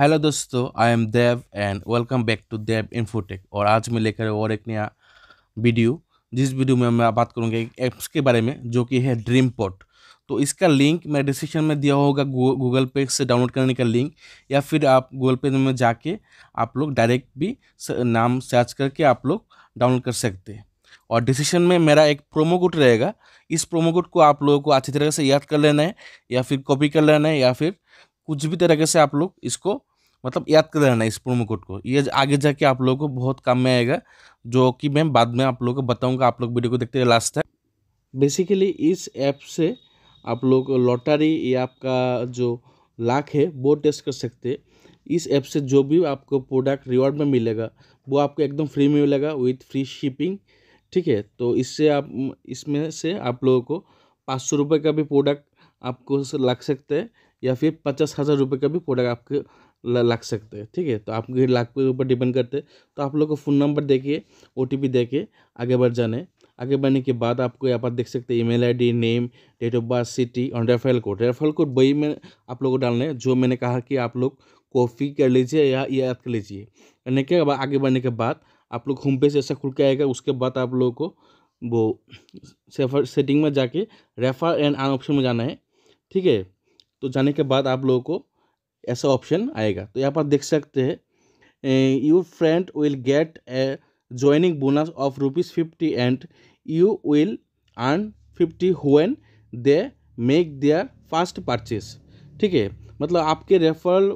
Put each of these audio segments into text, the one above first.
hello दोस्तों I am Dev and welcome back to Dev Infotech और आज मैं लेकर और एक नया वीडियो जिस वीडियो में मैं बात करूँगा एक ऐप्स के बारे में जो कि है ड्रीम पोर्ट तो इसका लिंक मैं डिस्क्रिप्शन में दिया होगा गूगल पे से डाउनलोड करने का लिंक या फिर आप गूगल पे में जाके आप लोग डायरेक्ट भी नाम सर्च करके आप लोग डाउनलोड कर सकते हैं और डिसीशन में मेरा एक प्रोमो कोड रहेगा इस प्रोमो कोड को आप लोगों को अच्छी तरह से याद कर लेना है या फिर कॉपी कर लेना है या फिर कुछ भी तरीके से आप लोग इसको मतलब याद कर रहना इस प्रोमो कोड को ये आगे जाके आप लोगों को बहुत काम में आएगा जो कि मैं बाद में आप लोगों को बताऊंगा आप लोग वीडियो को देखते हैं लास्ट है बेसिकली इस ऐप से आप लोग लॉटरी या आपका जो लाख है वो टेस्ट कर सकते हैं इस ऐप से जो भी आपको प्रोडक्ट रिवॉर्ड में मिलेगा वो आपको एकदम फ्री में मिलेगा विथ फ्री शिपिंग ठीक है तो इससे आप इसमें से आप लोगों को पाँच सौ रुपये का भी प्रोडक्ट आपको लग सकते हैं या फिर पचास हज़ार रुपये का भी प्रोडक्ट आपके लग सकते हैं ठीक है तो आपके लाख के ऊपर डिपेंड करते हैं तो आप लोग को फ़ोन नंबर के ओ टी पी के आगे बढ़ जाने आगे बढ़ने के बाद आपको यहाँ पर देख सकते हैं email ID name date of birth city और रेफरल कोड रेफरल कोड वही में आप लोग को डालना है जो मैंने कहा कि आप लोग कॉफ़ी कर लीजिए या याद कर लीजिए करने के बाद आगे बढ़ने के बाद आप लोग होम पेज ऐसा खुल के आएगा उसके बाद आप लोगों को वो सेफर सेटिंग में जाके रेफर एंड आन ऑप्शन में जाना है ठीक है तो जाने के बाद आप लोगों को ऐसा ऑप्शन आएगा तो यहाँ पर देख सकते हैं your friend will get a joining bonus of rupees fifty and you will earn fifty when they make their first purchase ठीक है मतलब आपके रेफरल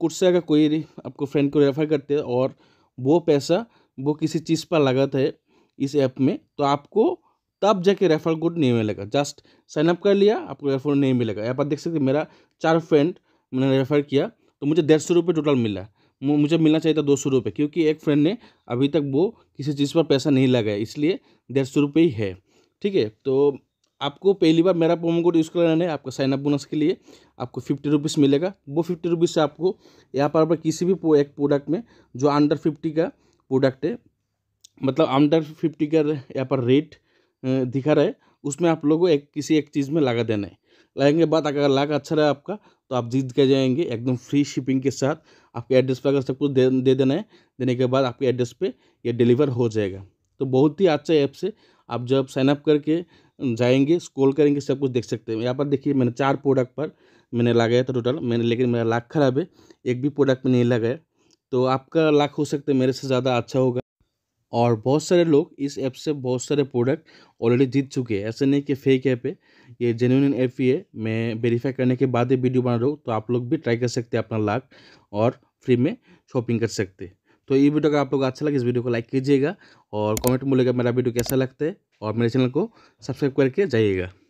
कुर्सा का कोई आपको फ्रेंड को रेफर करते हैं और वो पैसा वो किसी चीज़ पर लगाता है इस ऐप में तो आपको तब जाके रेफरल कोड नहीं मिलेगा जस्ट साइनअप कर लिया आपको रेफर नहीं मिलेगा यहाँ पर देख सकते मेरा चार फ्रेंड मैंने रेफर किया तो मुझे डेढ़ सौ रुपये टोटल मिला मुझे मिलना चाहिए था दो सौ रुपये क्योंकि एक फ्रेंड ने अभी तक वो किसी चीज़ पर पैसा नहीं लगाया इसलिए डेढ़ सौ रुपये ही है ठीक है तो आपको पहली बार मेरा प्रोमो कोड यूज़ करना है आपका साइनअप बोनस के लिए आपको फिफ्टी रुपीज़ मिलेगा वो फिफ्टी रुपीज़ से आपको यहाँ पर आप किसी भी एक प्रोडक्ट में जो अंडर फिफ्टी का प्रोडक्ट है मतलब अंडर फिफ्टी का यहाँ पर रेट दिखा रहा है उसमें आप लोगों को एक किसी एक चीज़ में लगा देना है लगाने के बाद अगर लाख अच्छा रहा आपका तो आप जीत के जाएंगे एकदम फ्री शिपिंग के साथ आपके एड्रेस पर अगर सब कुछ दे, देना है देने के बाद आपके एड्रेस पर ये डिलीवर हो जाएगा तो बहुत ही अच्छा ऐप से आप जब साइनअप करके जाएंगे स्कॉल करेंगे सब कुछ देख सकते हैं यहाँ पर देखिए मैंने चार प्रोडक्ट पर मैंने लगाया था टोटल मैंने लेकिन मेरा लाख खराब है एक भी प्रोडक्ट में नहीं लगाया तो आपका लाख हो सकता है मेरे से ज़्यादा अच्छा होगा और बहुत सारे लोग इस ऐप से बहुत सारे प्रोडक्ट ऑलरेडी जीत चुके हैं ऐसे नहीं कि फेक ऐप है ये जेन्यून ऐप ही है मैं वेरीफाई करने के बाद ही वीडियो बना रहा हूँ तो आप लोग भी ट्राई कर सकते हैं अपना लाख और फ्री में शॉपिंग कर सकते हैं तो ये वीडियो अगर आप लोग अच्छा लगे इस वीडियो को लाइक कीजिएगा और कमेंट में बोलेगा मेरा वीडियो कैसा लगता है और मेरे चैनल को सब्सक्राइब करके जाइएगा